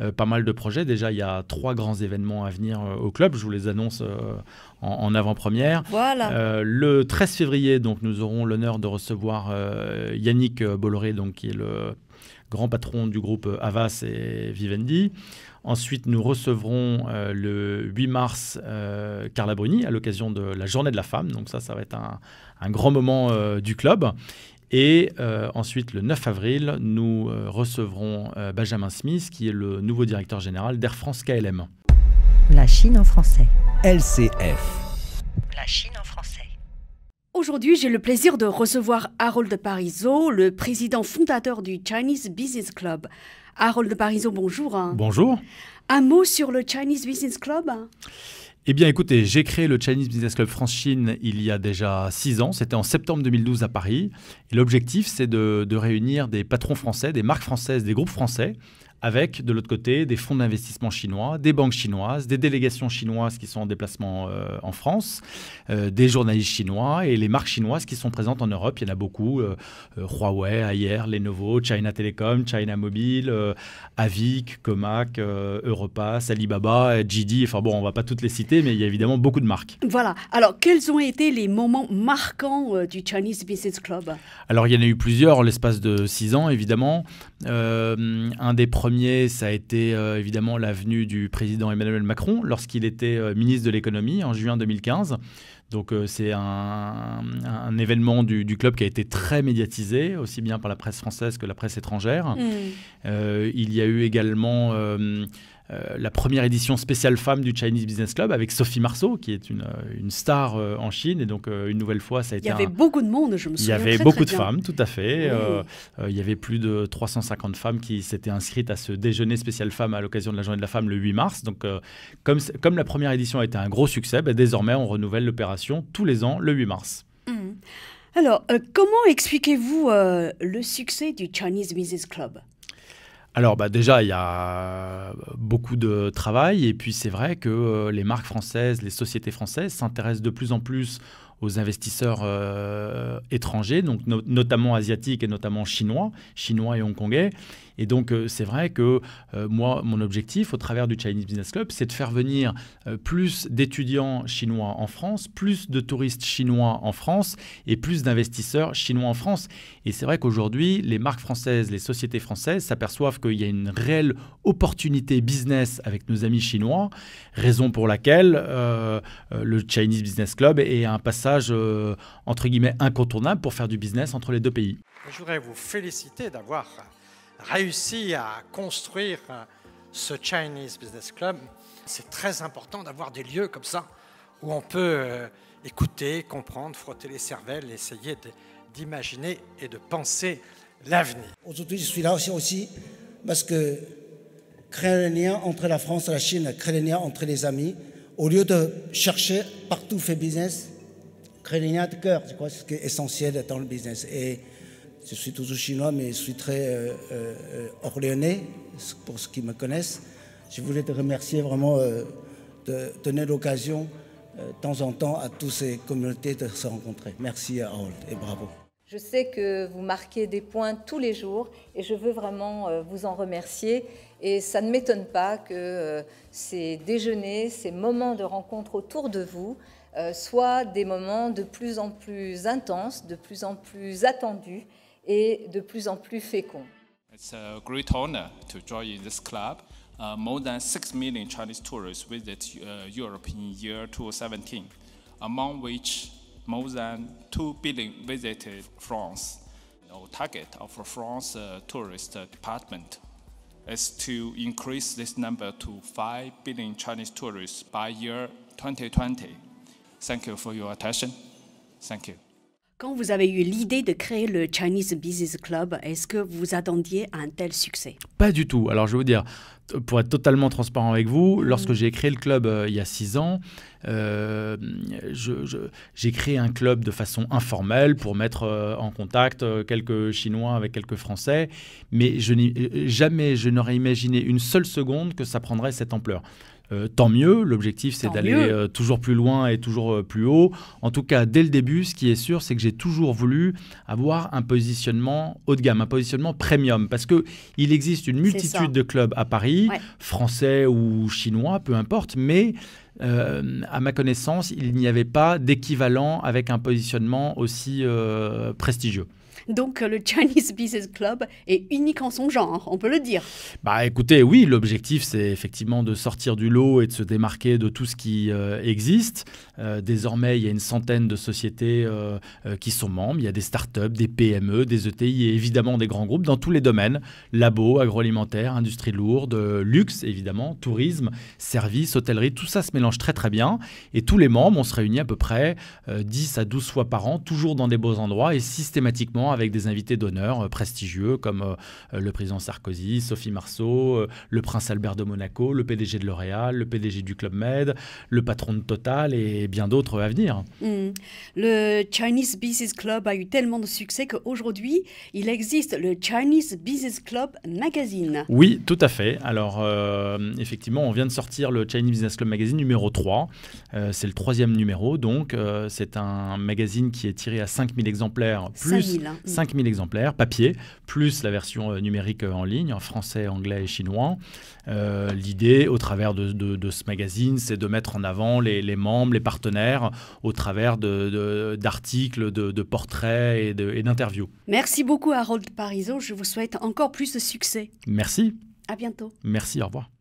Euh, pas mal de projets. Déjà, il y a trois grands événements à venir euh, au club. Je vous les annonce euh, en, avant-première. Voilà. le 13 février, donc, nous aurons l'honneur de recevoir Yannick Bolloré, donc, qui est le grand patron du groupe Avas et Vivendi. Ensuite, nous recevrons le 8 mars Carla Bruni à l'occasion de la journée de la femme. Donc ça, ça va être un, grand moment du club. Et euh, ensuite, le 9 avril, nous euh, recevrons euh, Benjamin Smith, qui est le nouveau directeur général d'Air France KLM. La Chine en français. LCF. La Chine en français. Aujourd'hui, j'ai le plaisir de recevoir Harold Parizeau, le président fondateur du Chinese Business Club. Harold Parizeau, bonjour. Bonjour. Un mot sur le Chinese Business Club eh bien, écoutez, j'ai créé le Chinese Business Club France-Chine il y a déjà six ans. C'était en septembre 2012 à Paris. Et l'objectif, c'est de, réunir des patrons français, des marques françaises, des groupes français avec de l'autre côté des fonds d'investissement chinois, des banques chinoises, des délégations chinoises qui sont en déplacement euh, en France, euh, des journalistes chinois et les marques chinoises qui sont présentes en Europe. Il y en a beaucoup euh, Huawei, Ayer, Lenovo, China Telecom, China Mobile, Avic, Comac, Europass, Alibaba, JD. Enfin bon, on ne va pas toutes les citer, mais il y a évidemment beaucoup de marques. Voilà. Alors, quels ont été les moments marquants du Chinese Business Club Alors, il y en a eu plusieurs en l'espace de six ans, évidemment. Euh, un des premiers, ça a été euh, évidemment l'avenue du président Emmanuel Macron lorsqu'il était euh, ministre de l'économie en juin 2015. Donc c'est un, événement du, club qui a été très médiatisé, aussi bien par la presse française que la presse étrangère. Mmh. il y a eu également euh, la première édition spéciale femme du Chinese Business Club avec Sophie Marceau, qui est une, euh, star euh, en Chine. Et donc, une nouvelle fois, ça a été. Il y avait beaucoup de monde, je me souviens. Il y avait beaucoup de femmes, tout à fait. il y avait plus de 350 femmes qui s'étaient inscrites à ce déjeuner spécial femme à l'occasion de la journée de la femme le 8 mars. Donc, comme, comme la première édition a été un gros succès, bah, désormais, on renouvelle l'opération tous les ans le 8 mars. Mmh. Alors, comment expliquez-vous le succès du Chinese Business Club alors bah, déjà, il y a beaucoup de travail et puis c'est vrai que euh, les marques françaises, les sociétés françaises s'intéressent de plus en plus aux investisseurs euh, étrangers, donc notamment asiatiques et notamment chinois, chinois et hongkongais. Et donc, euh, c'est vrai que euh, moi, mon objectif au travers du Chinese Business Club, c'est de faire venir euh, plus d'étudiants chinois en France, plus de touristes chinois en France et plus d'investisseurs chinois en France. Et c'est vrai qu'aujourd'hui, les marques françaises, les sociétés françaises s'aperçoivent qu'il y a une réelle opportunité business avec nos amis chinois, raison pour laquelle le Chinese Business Club est un passage entre guillemets incontournable pour faire du business entre les deux pays. Je voudrais vous féliciter d'avoir réussi à construire euh, ce Chinese Business Club, c'est très important d'avoir des lieux comme ça où on peut euh, écouter, comprendre, frotter les cervelles, essayer d'imaginer et de penser l'avenir. Aujourd'hui, je suis là aussi, aussi parce que créer le lien entre la France et la Chine, créer le lien entre les amis, au lieu de chercher partout fait business, créer le lien de cœur, je crois qui est essentiel dans le business. Et je suis toujours chinois, mais je suis très euh, euh, orléanais, pour ceux qui me connaissent. Je voulais te remercier vraiment euh, de donner l'occasion de temps en temps à toutes ces communautés de se rencontrer. Merci à Harold et bravo. Je sais que vous marquez des points tous les jours et je veux vraiment vous en remercier. Et ça ne m'étonne pas que ces déjeuners, ces moments de rencontre autour de vous soient des moments de plus en plus intenses, de plus en plus attendus et de plus en plus fécond. It's a great honor to join this club. Uh, more than 6 million Chinese tourists visit uh, Europe in year 2017, among which more than 2 billion visited France. Our target of France uh, tourist department is to increase this number to 5 billion Chinese tourists by year 2020. Thank you for your attention. Thank you. Quand vous avez eu l'idée de créer le Chinese Business Club, est-ce que vous attendiez un tel succès Pas du tout. Alors je veux dire, pour être totalement transparent avec vous, mmh. lorsque j'ai créé le club euh, il y a six ans, euh, j'ai créé un club de façon informelle pour mettre euh, en contact quelques Chinois avec quelques Français, mais je jamais je n'aurais imaginé une seule seconde que ça prendrait cette ampleur. tant mieux, l'objectif c'est d'aller toujours plus loin et toujours plus haut. En tout cas, dès le début, ce qui est sûr, c'est que j'ai toujours voulu avoir un positionnement haut de gamme, un positionnement premium, parce qu'il existe une multitude de clubs à Paris français ou chinois, peu importe, mais euh, à ma connaissance, il n'y avait pas d'équivalent avec un positionnement aussi euh, prestigieux. Donc euh, le Chinese Business Club est unique en son genre, on peut le dire. Bah écoutez, oui, l'objectif c'est effectivement de sortir du lot et de se démarquer de tout ce qui euh, existe. Euh, désormais, il y a une centaine de sociétés qui sont membres. Il y a des startups, des PME, des ETI et évidemment des grands groupes dans tous les domaines labos, agroalimentaire, industrie lourde, luxe évidemment, tourisme, services, hôtellerie. Tout ça se mélange très très bien. Et tous les membres, on se réunit à peu près 10 à 12 fois par an, toujours dans des beaux endroits et systématiquement avec des invités d'honneur euh, prestigieux comme euh, le président Sarkozy, Sophie Marceau, euh, le prince Albert de Monaco, le PDG de L'Oréal, le PDG du Club Med, le patron de Total et bien d'autres à venir. Hmm. Le Chinese Business Club a eu tellement de succès qu'aujourd'hui, il existe le Chinese Business Club Magazine. Oui, tout à fait. Alors, effectivement, on vient de sortir le Chinese Business Club Magazine numéro 3. c'est le troisième numéro, donc c'est un magazine qui est tiré à 5000 exemplaires, plus hein. 5000 mmh. exemplaires, papier, plus la version euh, numérique euh, en ligne, en français, anglais et chinois. Euh, l'idée, au travers de, ce magazine, c'est de mettre en avant les, membres, les partenaires, au travers d'articles, de, portraits et d'interviews. Merci beaucoup, Harold Parisot. Je vous souhaite encore plus de succès. Merci. À bientôt. Merci, au revoir.